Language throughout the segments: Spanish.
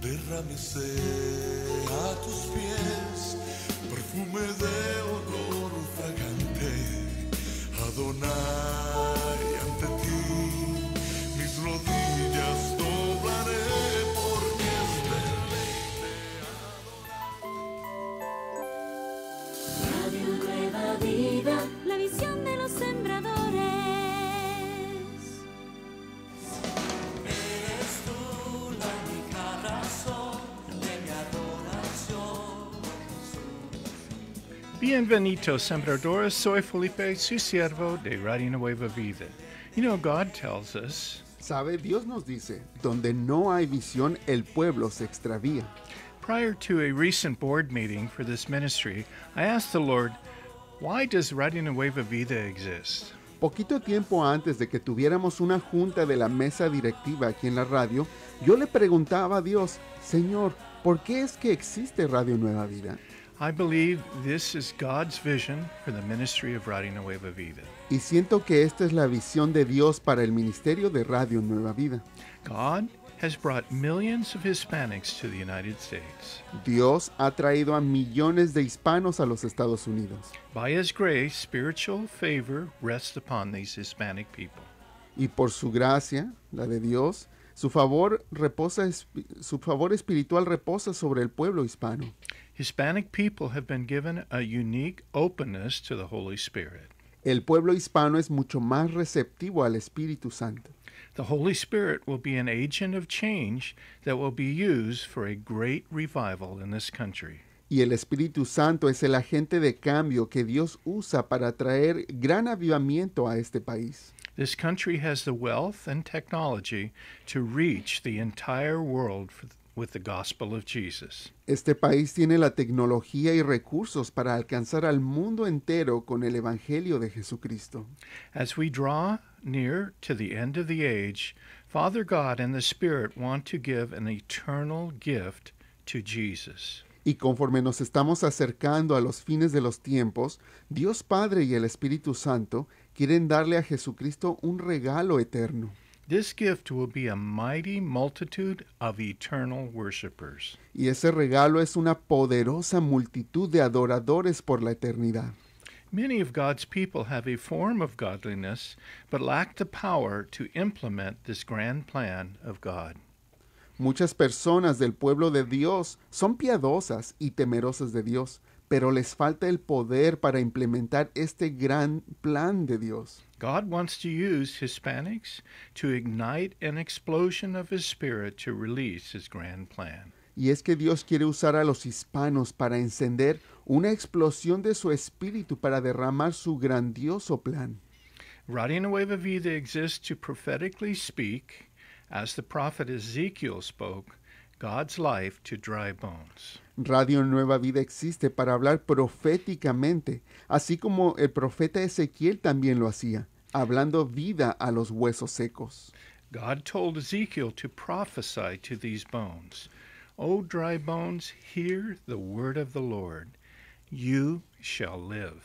derrámese a tus pies perfume de olor fragante, Adonai. Bienvenido, sembradores. Soy Felipe, su siervo de Radio Nueva Vida. You know, God tells us. Sabe, Dios nos dice, donde no hay visión, el pueblo se extravía. Prior to a recent board meeting for this ministry, I asked the Lord, why does Radio Nueva Vida exist? Poquito tiempo antes de que tuviéramos una junta de la mesa directiva aquí en la radio, yo le preguntaba a Dios, Señor, ¿por qué es que existe Radio Nueva Vida? Y siento que esta es la visión de Dios para el ministerio de Radio Nueva Vida. Dios ha traído a millones de hispanos a los Estados Unidos. Y por su gracia, la de Dios, su favor reposa su favor espiritual reposa sobre el pueblo hispano. Hispanic people have been given a unique openness to the Holy Spirit. El pueblo hispano es mucho más receptivo al Espíritu Santo. The Holy Spirit will be an agent of change that will be used for a great revival in this country. Y el Espíritu Santo es el agente de cambio que Dios usa para traer gran avivamiento a este país. This country has the wealth and technology to reach the entire world Este país tiene la tecnología y recursos para alcanzar al mundo entero con el evangelio de Jesucristo. As we draw near to the end of the age, Father God and the Spirit want to give an eternal gift to Jesus. Y conforme nos estamos acercando a los fines de los tiempos, Dios Padre y el Espíritu Santo quieren darle a Jesucristo un regalo eterno. Y ese regalo es una poderosa multitud de adoradores por la eternidad. Many of God's people have a form of godliness, but lack the power to implement this grand plan of God. Muchas personas del pueblo de Dios son piadosas y temerosas de Dios, pero les falta el poder para implementar este gran plan de Dios. God wants to use Hispanics to ignite an explosion of His Spirit to release His grand plan. Y es que Dios quiere usar a los hispanos para encender una explosión de su espíritu para derramar su grandioso plan. Radio Nueva Vida exists to prophetically speak, as the prophet Ezekiel spoke, God's life to dry bones. Radio Nueva Vida existe para hablar proféticamente, así como el profeta Ezequiel también lo hacía, hablando vida a los huesos secos. God told to prophesy to these bones. dry bones, hear the word of the Lord. You shall live.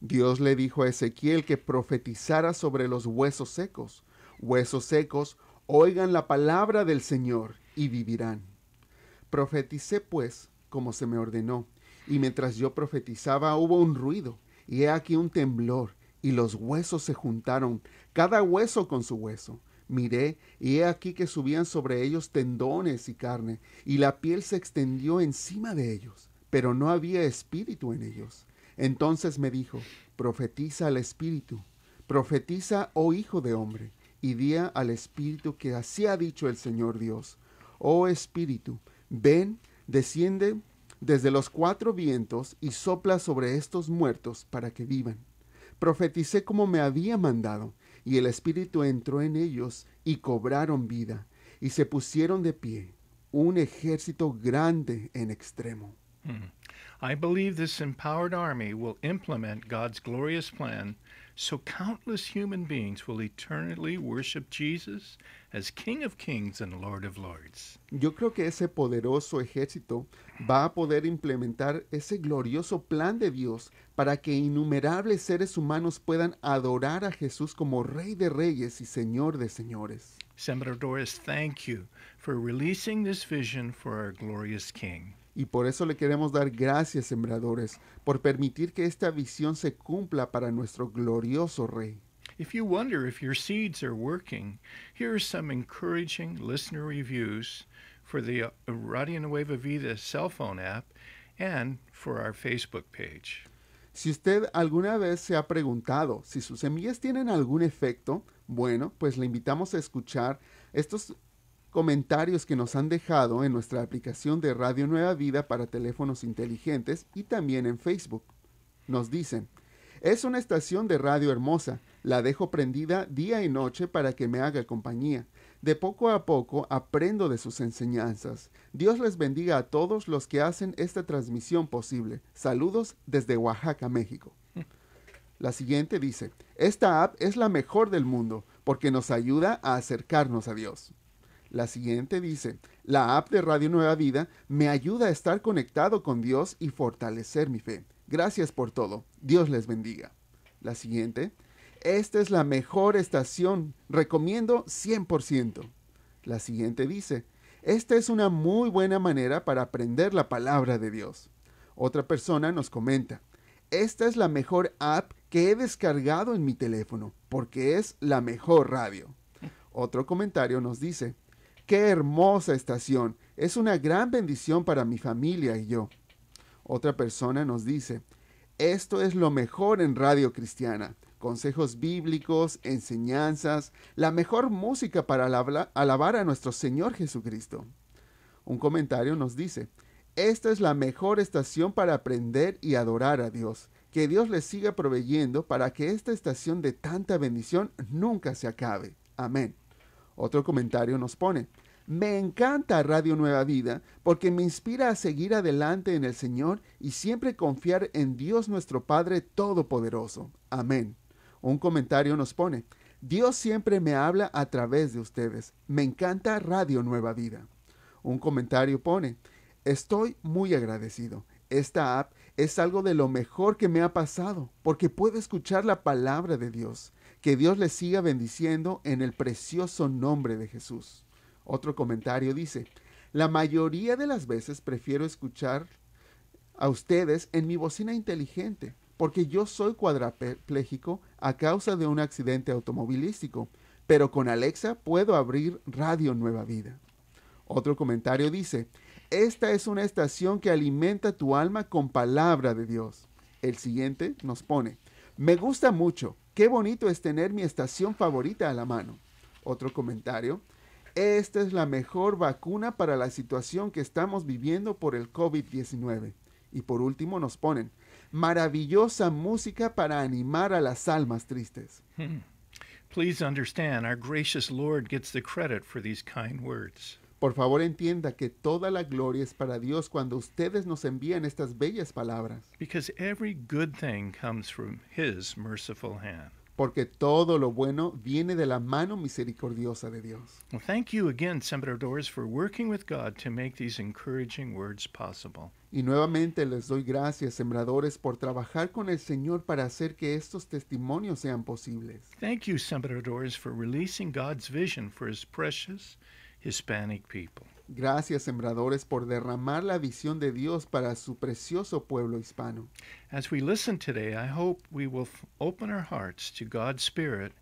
Dios le dijo a Ezequiel que profetizara sobre los huesos secos. Huesos secos, oigan la palabra del Señor y vivirán. Profeticé pues como se me ordenó. Y mientras yo profetizaba hubo un ruido, y he aquí un temblor, y los huesos se juntaron, cada hueso con su hueso. Miré, y he aquí que subían sobre ellos tendones y carne, y la piel se extendió encima de ellos, pero no había espíritu en ellos. Entonces me dijo, profetiza al espíritu, profetiza, oh hijo de hombre, y di al espíritu que así ha dicho el Señor Dios, oh espíritu, ven, desciende desde los cuatro vientos y sopla sobre estos muertos para que vivan. Profeticé como me había mandado, y el Espíritu entró en ellos y cobraron vida, y se pusieron de pie, un ejército grande en extremo. Mm. I believe this empowered army will implement God's glorious plan So countless human beings will eternally worship Jesus as King of Kings and Lord of Lords. Yo creo que ese poderoso ejército va a poder implementar ese glorioso plan de Dios para que innumerables seres humanos puedan adorar a Jesús como Rey de Reyes y Señor de Señores. Senator Doris, thank you for releasing this vision for our glorious King. Y por eso le queremos dar gracias, sembradores, por permitir que esta visión se cumpla para nuestro glorioso Rey. Facebook page. Si usted alguna vez se ha preguntado si sus semillas tienen algún efecto, bueno, pues le invitamos a escuchar estos comentarios que nos han dejado en nuestra aplicación de Radio Nueva Vida para teléfonos inteligentes y también en Facebook. Nos dicen, es una estación de radio hermosa, la dejo prendida día y noche para que me haga compañía. De poco a poco aprendo de sus enseñanzas. Dios les bendiga a todos los que hacen esta transmisión posible. Saludos desde Oaxaca, México. La siguiente dice, esta app es la mejor del mundo porque nos ayuda a acercarnos a Dios. La siguiente dice, la app de Radio Nueva Vida me ayuda a estar conectado con Dios y fortalecer mi fe. Gracias por todo. Dios les bendiga. La siguiente, esta es la mejor estación. Recomiendo 100%. La siguiente dice, esta es una muy buena manera para aprender la palabra de Dios. Otra persona nos comenta, esta es la mejor app que he descargado en mi teléfono, porque es la mejor radio. Eh. Otro comentario nos dice, Qué hermosa estación. Es una gran bendición para mi familia y yo. Otra persona nos dice, esto es lo mejor en Radio Cristiana. Consejos bíblicos, enseñanzas, la mejor música para alabar a nuestro Señor Jesucristo. Un comentario nos dice, esta es la mejor estación para aprender y adorar a Dios. Que Dios les siga proveyendo para que esta estación de tanta bendición nunca se acabe. Amén. Otro comentario nos pone, me encanta Radio Nueva Vida porque me inspira a seguir adelante en el Señor y siempre confiar en Dios nuestro Padre Todopoderoso. Amén. Un comentario nos pone, Dios siempre me habla a través de ustedes. Me encanta Radio Nueva Vida. Un comentario pone, estoy muy agradecido. Esta app es algo de lo mejor que me ha pasado porque puedo escuchar la palabra de Dios. Que Dios les siga bendiciendo en el precioso nombre de Jesús. Otro comentario dice, la mayoría de las veces prefiero escuchar a ustedes en mi bocina inteligente, porque yo soy cuadraplégico a causa de un accidente automovilístico, pero con Alexa puedo abrir Radio Nueva Vida. Otro comentario dice, esta es una estación que alimenta tu alma con palabra de Dios. El siguiente nos pone, me gusta mucho, Qué bonito es tener mi estación favorita a la mano. Otro comentario. Esta es la mejor vacuna para la situación que estamos viviendo por el COVID-19. Y por último nos ponen, maravillosa música para animar a las almas tristes. Hmm. Please understand, our gracious Lord gets the credit for these kind words. Por favor entienda que toda la gloria es para Dios cuando ustedes nos envían estas bellas palabras. Porque todo lo bueno viene de la mano misericordiosa de Dios. Y nuevamente les doy gracias, sembradores, por trabajar con el Señor para hacer que estos testimonios sean posibles. Thank you, Sembradores, for releasing God's vision for his precious Hispanic people. Gracias, sembradores, por derramar la visión de Dios para su precioso pueblo hispano. As we listen today, I hope we will open our hearts to God's Spirit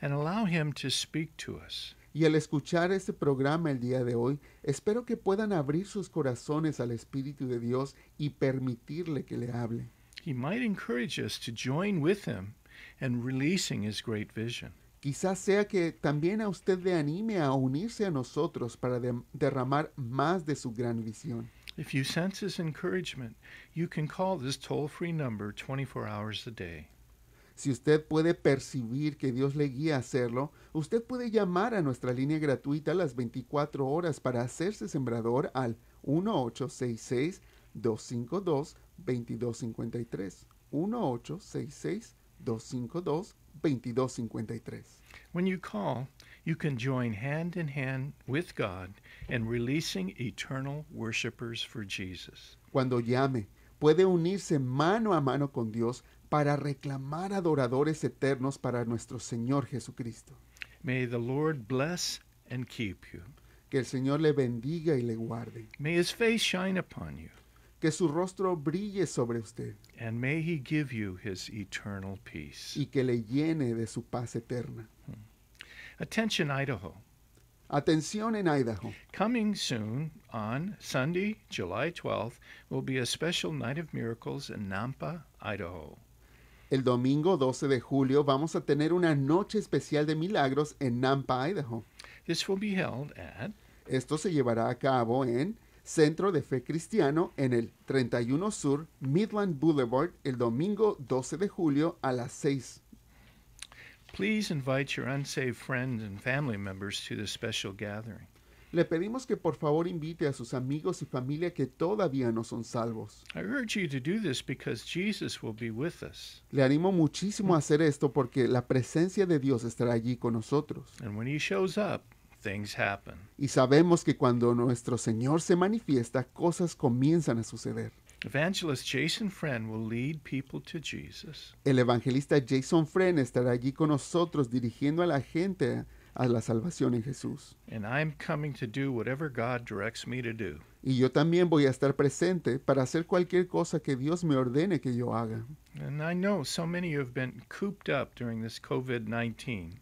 and allow Him to speak to us. Y al escuchar este programa el día de hoy, espero que puedan abrir sus corazones al Espíritu de Dios y permitirle que le hable. He might encourage us to join with Him in releasing His great vision. Quizás sea que también a usted le anime a unirse a nosotros para derramar más de su gran visión. toll-free 24 Si usted puede percibir que Dios le guía a hacerlo, usted puede llamar a nuestra línea gratuita las 24 horas para hacerse sembrador al 1866 252 2253. 1866 252-2253. When you call, you can join hand in hand with God in releasing eternal worshipers for Jesus. Cuando llame, puede unirse mano a mano con Dios para reclamar adoradores eternos para nuestro Señor Jesucristo. May the Lord bless and keep you. Que el Señor le bendiga y le guarde. May his face shine upon you que su rostro brille sobre usted. eternal Y que le llene de su paz eterna. Hmm. Attention Idaho. Atención en Idaho. Coming soon on Sunday, July 12th, will be a special night of miracles in Nampa, Idaho. El domingo 12 de julio vamos a tener una noche especial de milagros en Nampa, Idaho. This will be held at Esto se llevará a cabo en Centro de Fe Cristiano en el 31 Sur Midland Boulevard el domingo 12 de julio a las 6. Please invite your unsaved friends and family members to this special gathering. Le pedimos que por favor invite a sus amigos y familia que todavía no son salvos. Le animo muchísimo a hacer esto porque la presencia de Dios estará allí con nosotros. And shows up, things happen. Y sabemos que cuando nuestro Señor se manifiesta, cosas comienzan a suceder. Evangelist Jason Friend will lead people to Jesus. El evangelista Jason Friend estará allí con nosotros dirigiendo a la gente a la salvación en Jesús. And I'm coming to do whatever God directs me to do. Y yo también voy a estar presente para hacer cualquier cosa que Dios me ordene que yo haga. And I know so many have been cooped up during this COVID-19.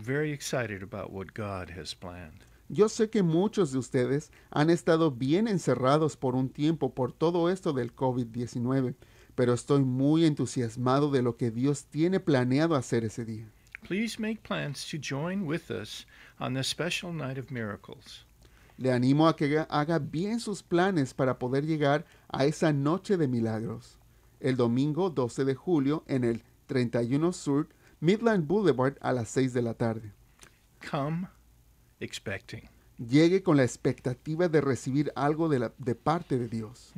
very excited about what God has planned. Yo sé que muchos de ustedes han estado bien encerrados por un tiempo por todo esto del COVID-19, pero estoy muy entusiasmado de lo que Dios tiene planeado hacer ese día. Please make plans to join with us on this special night of miracles. Le animo a que haga bien sus planes para poder llegar a esa noche de milagros, el domingo 12 de julio en el 31 Sur Midland Boulevard a las 6 de la tarde. Come expecting. Llegue con la expectativa de recibir algo de, parte de Dios.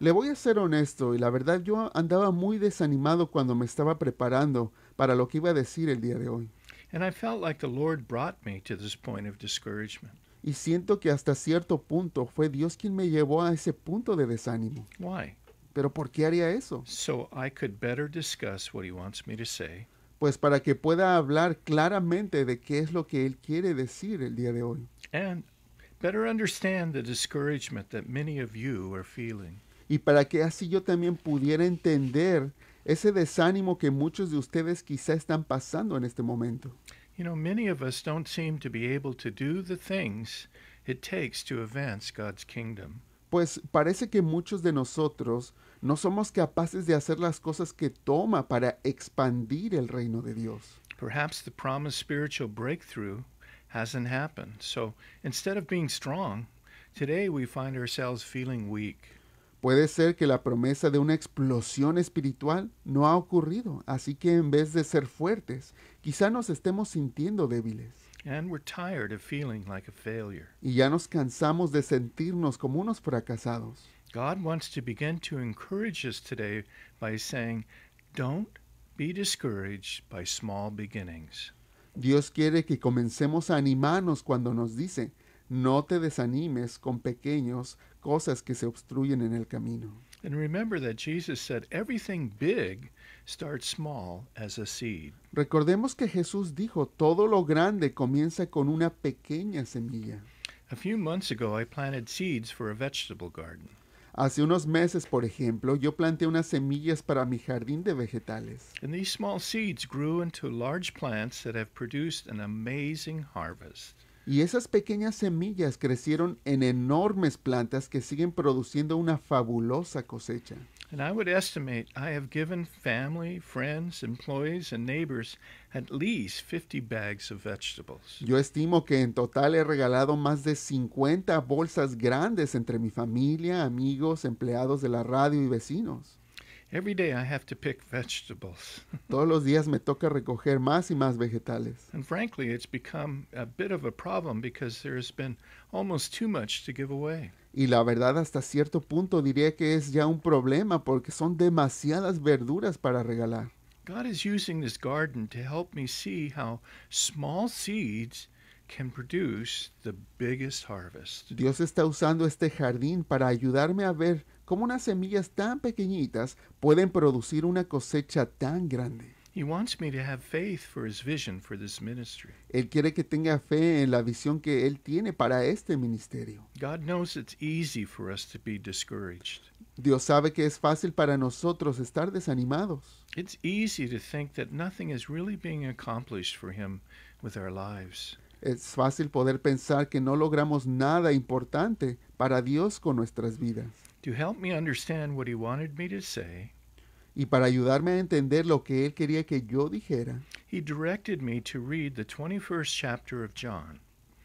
Le voy a ser honesto y la verdad yo andaba muy desanimado cuando me estaba preparando para lo que iba a decir el día de hoy. Y siento que hasta cierto punto fue Dios quien me llevó a ese punto de desánimo. Why? Pero ¿por qué haría eso? Pues para que pueda hablar claramente de qué es lo que él quiere decir el día de hoy. Y para que así yo también pudiera entender ese desánimo que muchos de ustedes quizá están pasando en este momento. Pues parece que muchos de nosotros no somos capaces de hacer las cosas que toma para expandir el reino de Dios. Puede ser que la promesa de una explosión espiritual no ha ocurrido, así que en vez de ser fuertes, quizá nos estemos sintiendo débiles. Y ya nos cansamos de sentirnos como unos fracasados. God wants to begin to encourage us today by saying, don't be discouraged by small beginnings. Dios quiere que comencemos a animarnos cuando nos dice, no te desanimes con pequeños cosas que se obstruyen en el camino. And remember that Jesus said everything big starts small as a seed. Recordemos que Jesús dijo, todo lo grande comienza con una pequeña semilla. A few months ago I planted seeds for a vegetable garden. Hace unos meses, por ejemplo, yo planté unas semillas para mi jardín de vegetales. Y esas pequeñas semillas crecieron en enormes plantas que siguen produciendo una fabulosa cosecha. And I would estimate I have given family, friends, employees, and neighbors at least 50 bags of vegetables. Yo estimo que en total he regalado más de 50 bolsas grandes entre mi familia, amigos, empleados de la radio y vecinos. Every day I have to pick vegetables. Todos los días me toca recoger más y más vegetales. And frankly, it's become a bit of a problem because there has been almost too much to give away. y la verdad hasta cierto punto diría que es ya un problema porque son demasiadas verduras para regalar. Dios está usando este jardín para ayudarme a ver cómo unas semillas tan pequeñitas pueden producir una cosecha tan grande. He wants me to have faith for his vision for this ministry. Él quiere que tenga fe en la visión que él tiene para este ministerio. God knows it's easy for us to be discouraged. Dios sabe que es fácil para nosotros estar desanimados. It's easy to think that nothing is really being accomplished for him with our lives. Es fácil poder pensar que no logramos nada importante para Dios con nuestras vidas. To help me understand what he wanted me to say, y para ayudarme a entender lo que él quería que yo dijera.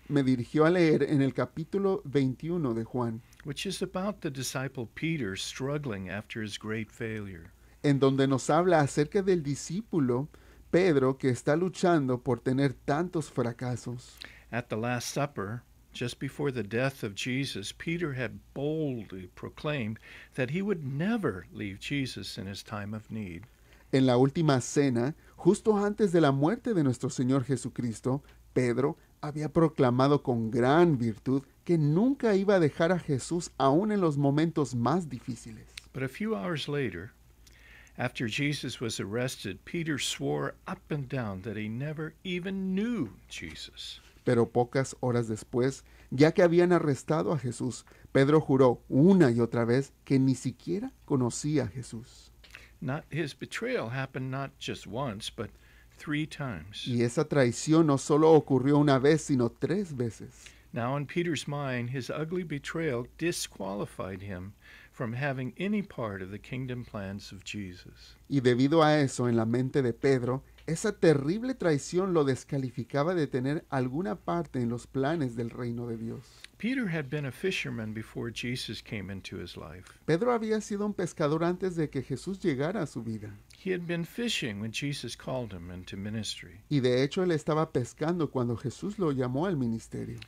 me dirigió a leer en el capítulo 21 de Juan. Which is about the disciple Peter struggling after his great failure. En donde nos habla acerca del discípulo Pedro que está luchando por tener tantos fracasos. At the Last Supper, just before the death of Jesus, Peter had boldly proclaimed that he would never leave Jesus in his time of need. En la última cena, justo antes de la muerte de nuestro Señor Jesucristo, Pedro había proclamado con gran virtud que nunca iba a dejar a Jesús aún en los momentos más difíciles. But a few hours later, after Jesus was arrested, Peter swore up and down that he never even knew Jesus. Pero pocas horas después, ya que habían arrestado a Jesús, Pedro juró una y otra vez que ni siquiera conocía a Jesús. his betrayal happened not just once, but times. Y esa traición no solo ocurrió una vez, sino tres veces. Now, Peter's mind, his ugly betrayal disqualified him from having any part the kingdom plans of Jesus. Y debido a eso, en la mente de Pedro, esa terrible traición lo descalificaba de tener alguna parte en los planes del reino de Dios. Pedro había sido un pescador antes de que Jesús llegara a su vida. Y de hecho él estaba pescando cuando Jesús lo llamó al ministerio.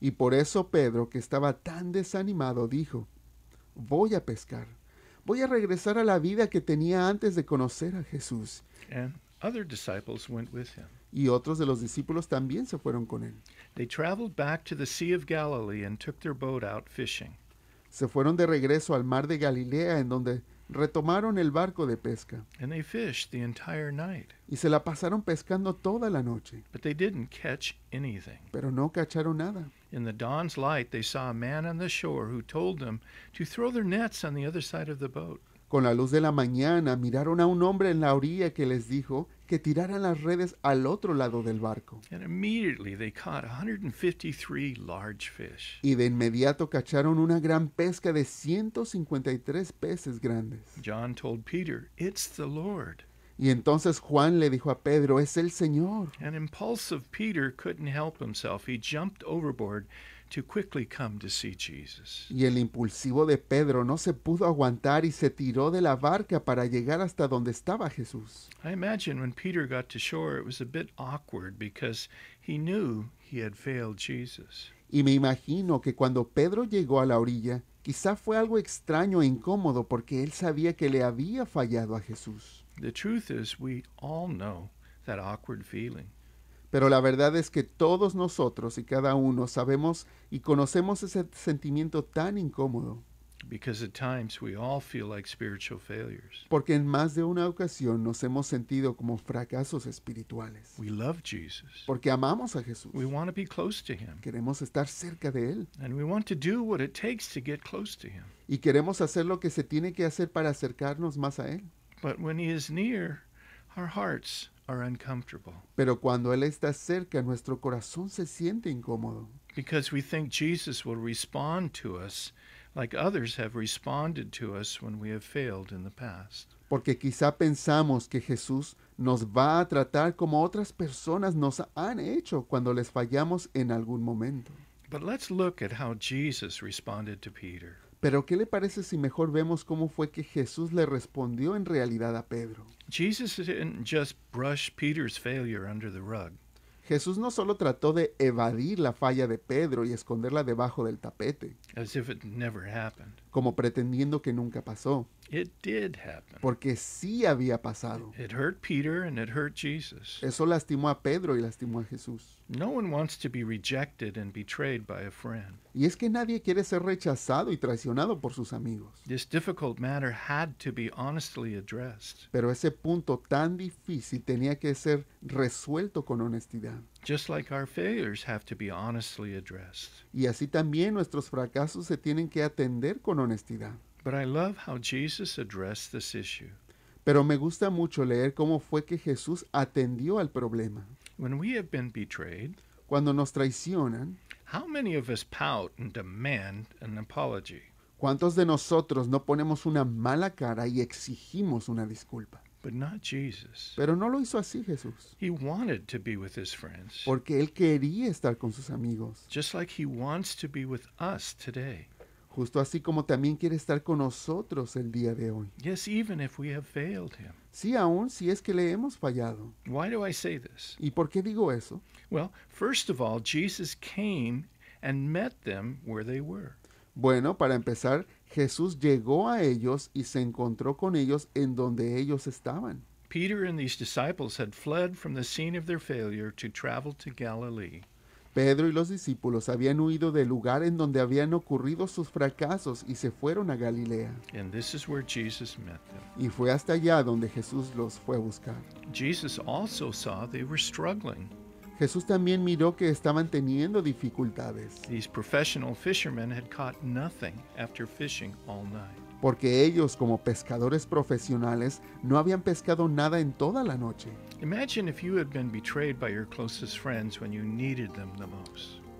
y por eso Pedro, que estaba tan desanimado, dijo, voy a pescar voy a regresar a la vida que tenía antes de conocer a Jesús. Y otros de los discípulos también se fueron con él. Se fueron de regreso al mar de Galilea en donde retomaron el barco de pesca. And they fished the entire night. Y se la pasaron pescando toda la noche. But they didn't catch anything. Pero no cacharon nada. In the dawn's light, they saw a man on the shore who told them to throw their nets on the other side of the boat. Con la luz de la mañana miraron a un hombre en la orilla que les dijo que tiraran las redes al otro lado del barco. Y de inmediato cacharon una gran pesca de 153 peces grandes. John told Peter, "It's the Lord." Y entonces Juan le dijo a Pedro, "Es el Señor." And impulsive Peter couldn't help himself. He jumped overboard. Y el impulsivo de Pedro no se pudo aguantar y se tiró de la barca para llegar hasta donde estaba Jesús. I imagine when Peter got to shore it was a bit awkward because he knew he had failed Jesus. Y me imagino que cuando Pedro llegó a la orilla, quizá fue algo extraño e incómodo porque él sabía que le había fallado a Jesús. The truth is we all know that awkward feeling. Pero la verdad es que todos nosotros y cada uno sabemos y conocemos ese sentimiento tan incómodo. Porque en más de una ocasión nos hemos sentido como fracasos espirituales. Porque amamos a Jesús. Queremos estar cerca de él. Y queremos hacer lo que se tiene que hacer para acercarnos más a él. Pero cuando Él near, nuestros hearts are uncomfortable. Pero cuando él está cerca, nuestro corazón se siente incómodo. Because we think Jesus will respond to us like others have responded to us when we have failed in the past. Porque quizá pensamos que Jesús nos va a tratar como otras personas nos han hecho cuando les fallamos en algún momento. But let's look at how Jesus responded to Peter. Pero ¿qué le parece si mejor vemos cómo fue que Jesús le respondió en realidad a Pedro? Jesús no solo trató de evadir la falla de Pedro y esconderla debajo del tapete, it never happened como pretendiendo que nunca pasó. Porque sí había pasado. Eso lastimó a Pedro y lastimó a Jesús. No Y es que nadie quiere ser rechazado y traicionado por sus amigos. Pero ese punto tan difícil tenía que ser resuelto con honestidad. Y así también nuestros fracasos se tienen que atender con honestidad. Pero me gusta mucho leer cómo fue que Jesús atendió al problema. cuando nos traicionan, ¿Cuántos de nosotros no ponemos una mala cara y exigimos una disculpa? But not Jesus. Pero no lo hizo así Jesús. He wanted to be with his friends. Porque él quería estar con sus amigos. Just like he wants to be with us today. Justo así como también quiere estar con nosotros el día de hoy. Yes, even if we have failed him. Sí, aun si es que le hemos fallado. Why do I say this? ¿Y por qué digo eso? Well, first of all, Jesus came and met them where they were. Bueno, para empezar, Jesús llegó a ellos y se encontró con ellos en donde ellos estaban. Peter Pedro y los discípulos habían huido del lugar en donde habían ocurrido sus fracasos y se fueron a Galilea. Y fue hasta allá donde Jesús los fue a buscar. Jesus also saw they were struggling. Jesús también miró que estaban teniendo dificultades. Porque ellos, como pescadores profesionales, no habían pescado nada en toda la noche. Imagine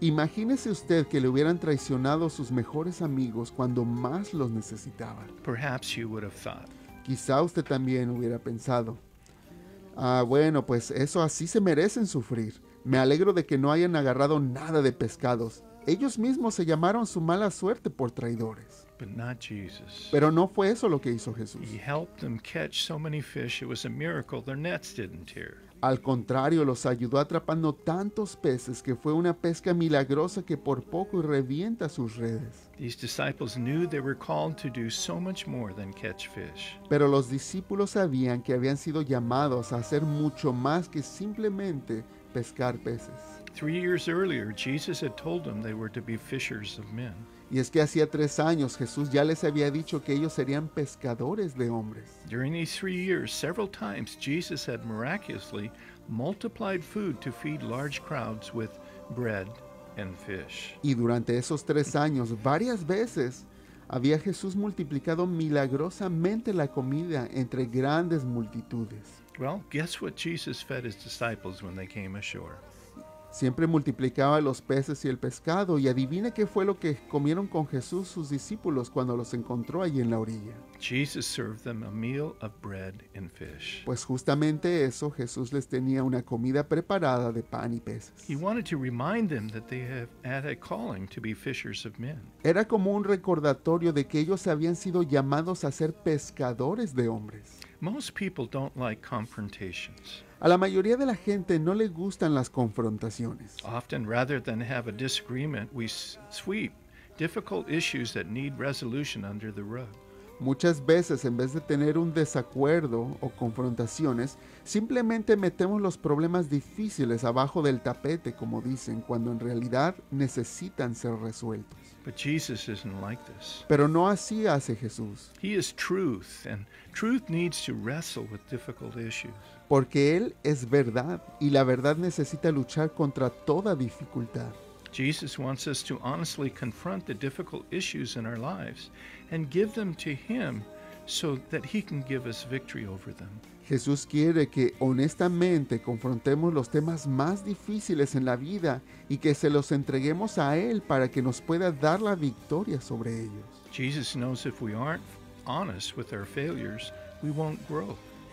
Imagínese usted que le hubieran traicionado sus mejores amigos cuando más los necesitaban. Quizá usted también hubiera pensado. Ah, bueno, pues eso así se merecen sufrir. Me alegro de que no hayan agarrado nada de pescados. Ellos mismos se llamaron su mala suerte por traidores. Pero no fue eso lo que hizo Jesús. Al contrario, los ayudó atrapando tantos peces que fue una pesca milagrosa que por poco revienta sus redes. Pero los discípulos sabían que habían sido llamados a hacer mucho más que simplemente pescar peces. Three years earlier, Jesus had told them they were to be fishers of men. Y es que hacía tres años Jesús ya les había dicho que ellos serían pescadores de hombres. During these three years, several times Jesus had miraculously multiplied food to feed large crowds with bread and fish. Y durante esos tres años, varias veces había Jesús multiplicado milagrosamente la comida entre grandes multitudes. Siempre multiplicaba los peces y el pescado, y adivina qué fue lo que comieron con Jesús sus discípulos cuando los encontró allí en la orilla. Pues justamente eso, Jesús les tenía una comida preparada de pan y peces. Era como un recordatorio de que ellos habían sido llamados a ser pescadores de hombres. A la mayoría de la gente no le gustan las confrontaciones. Muchas veces, en vez de tener un desacuerdo o confrontaciones, simplemente metemos los problemas difíciles abajo del tapete, como dicen, cuando en realidad necesitan ser resueltos. But Jesus isn't like this. Pero no así hace Jesús. He is truth, and truth needs to wrestle with difficult issues. Porque él es verdad y la verdad necesita luchar contra toda dificultad. Jesus wants us to honestly confront the difficult issues in our lives and give them to him so that he can give us victory over them. Jesús quiere que honestamente confrontemos los temas más difíciles en la vida y que se los entreguemos a Él para que nos pueda dar la victoria sobre ellos.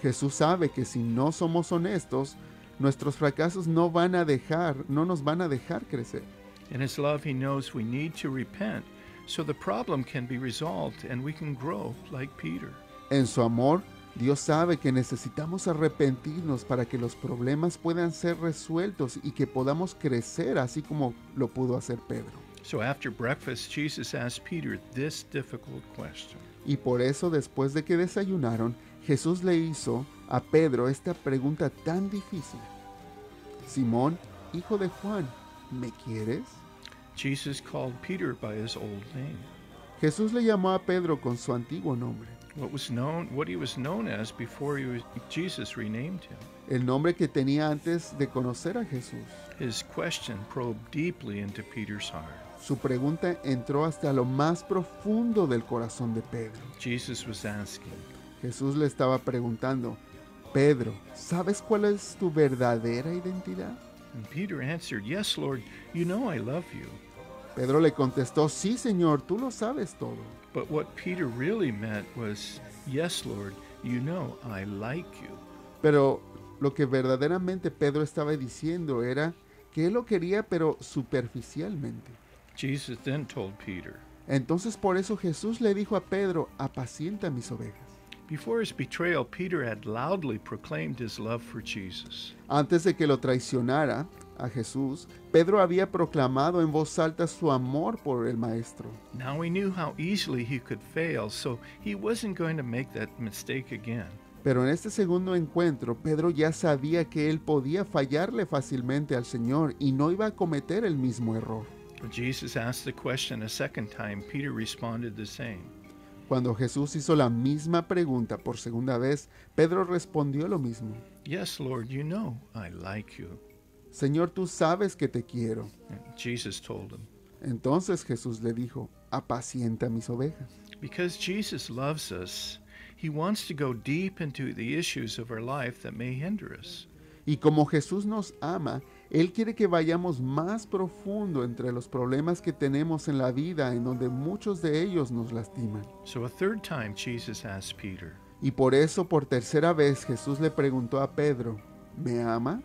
Jesús sabe que si no somos honestos, nuestros fracasos no van a dejar, no nos van a dejar crecer. In His love, He knows we need to repent so the problem can be resolved and we can grow like Peter. En su amor, Dios sabe que necesitamos arrepentirnos para que los problemas puedan ser resueltos y que podamos crecer así como lo pudo hacer Pedro. Y por eso después de que desayunaron, Jesús le hizo a Pedro esta pregunta tan difícil. Simón, hijo de Juan, ¿me quieres? llamó a Peter por su old name. Jesús le llamó a Pedro con su antiguo nombre. El nombre que tenía antes de conocer a Jesús. Su pregunta entró hasta lo más profundo del corazón de Pedro. Jesús le estaba preguntando, Pedro, ¿sabes cuál es tu verdadera identidad? Y Peter answered, "Yes, Lord, you know I love you." Pedro le contestó, sí, Señor, tú lo sabes todo. Pero lo que verdaderamente Pedro estaba diciendo era que él lo quería, pero superficialmente. Entonces por eso Jesús le dijo a Pedro, apacienta mis ovejas. Antes de que lo traicionara, a Jesús, Pedro había proclamado en voz alta su amor por el maestro. Pero en este segundo encuentro, Pedro ya sabía que él podía fallarle fácilmente al Señor y no iba a cometer el mismo error. Cuando Jesús hizo la misma pregunta por segunda vez, Pedro respondió lo mismo. Yes, Lord, you know I like you. Señor, tú sabes que te quiero. Entonces Jesús le dijo, apacienta mis ovejas. Y como Jesús nos ama, él quiere que vayamos más profundo entre los problemas que tenemos en la vida en donde muchos de ellos nos lastiman. Y por eso por tercera vez Jesús le preguntó a Pedro, ¿me amas?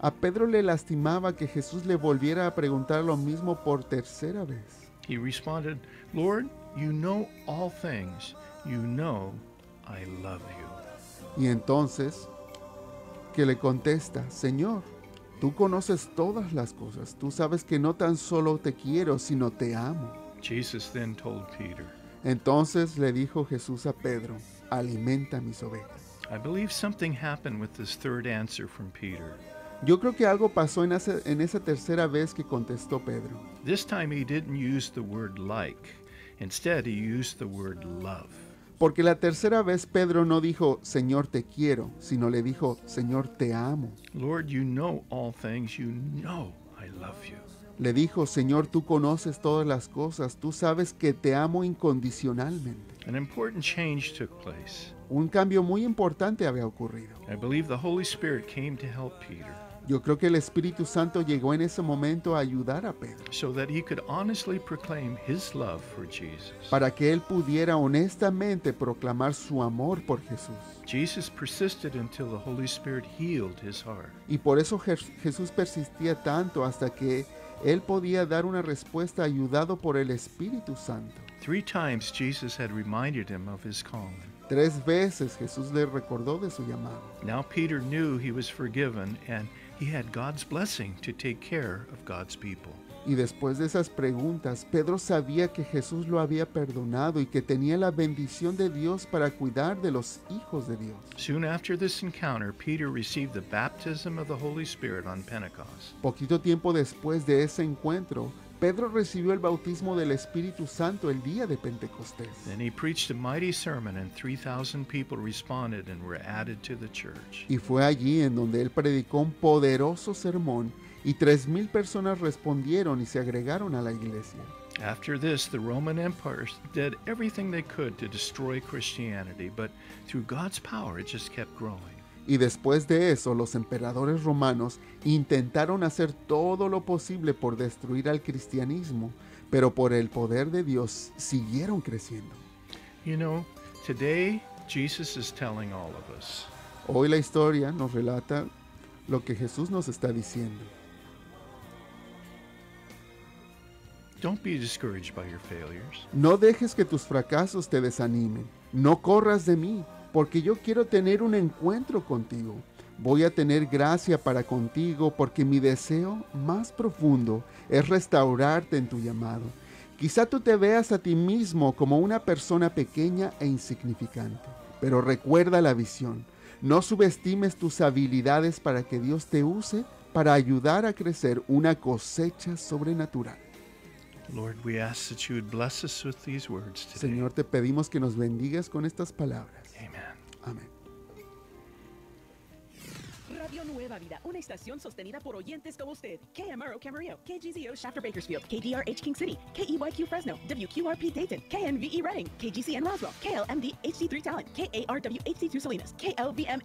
A Pedro le lastimaba que Jesús le volviera a preguntar lo mismo por tercera vez. He you know Y entonces, que le contesta, Señor, tú conoces todas las cosas. Tú sabes que no tan solo te quiero, sino te amo. then told Peter, entonces le dijo Jesús a Pedro, alimenta mis ovejas. Yo creo que algo pasó en, en esa tercera vez que contestó Pedro. This time he didn't use the word like. Instead he used the word love. Porque la tercera vez Pedro no dijo, Señor te quiero, sino le dijo, Señor te amo. Lord, you know all things, you know I love you. Le dijo, Señor, tú conoces todas las cosas, tú sabes que te amo incondicionalmente. An important change took place. Un cambio muy importante había ocurrido. I believe the Holy Spirit came to help Peter. Yo creo que el Espíritu Santo llegó en ese momento a ayudar a Pedro. So that he could honestly proclaim his love for Jesus. Para que él pudiera honestamente proclamar su amor por Jesús. Jesus persisted until the Holy Spirit healed his heart. Y por eso Jesús persistía tanto hasta que él podía dar una respuesta ayudado por el Espíritu Santo. Three times Jesus had reminded him of his calling. Tres veces Jesús le recordó de su llamado. Now Peter knew he was forgiven and he had God's blessing to take care of God's people. Y después de esas preguntas, Pedro sabía que Jesús lo había perdonado y que tenía la bendición de Dios para cuidar de los hijos de Dios. Soon Poquito tiempo después de ese encuentro, Pedro recibió el bautismo del Espíritu Santo el día de Pentecostés. Y fue allí en donde él predicó un poderoso sermón y 3,000 personas respondieron y se agregaron a la iglesia. Y después de eso, los emperadores romanos intentaron hacer todo lo posible por destruir al cristianismo, pero por el poder de Dios siguieron creciendo. Hoy la historia nos relata lo que Jesús nos está diciendo. No dejes que tus fracasos te desanimen. No corras de mí, porque yo quiero tener un encuentro contigo. Voy a tener gracia para contigo, porque mi deseo más profundo es restaurarte en tu llamado. Quizá tú te veas a ti mismo como una persona pequeña e insignificante, pero recuerda la visión. No subestimes tus habilidades para que Dios te use para ayudar a crecer una cosecha sobrenatural. Lord, we ask that you would bless us with these words today. Señor, te pedimos que nos bendigas con estas palabras. Amen. Amén. Radio Nueva Vida, una estación sostenida por oyentes como usted. KMRO Camarillo, KGZO Shafter Bakersfield, KDRH King City, KEYQ Fresno, WQRP Dayton, KNVE Redding, KGCN Roswell, KLMD HC3 Talent, KARW HC2 Salinas, KLVM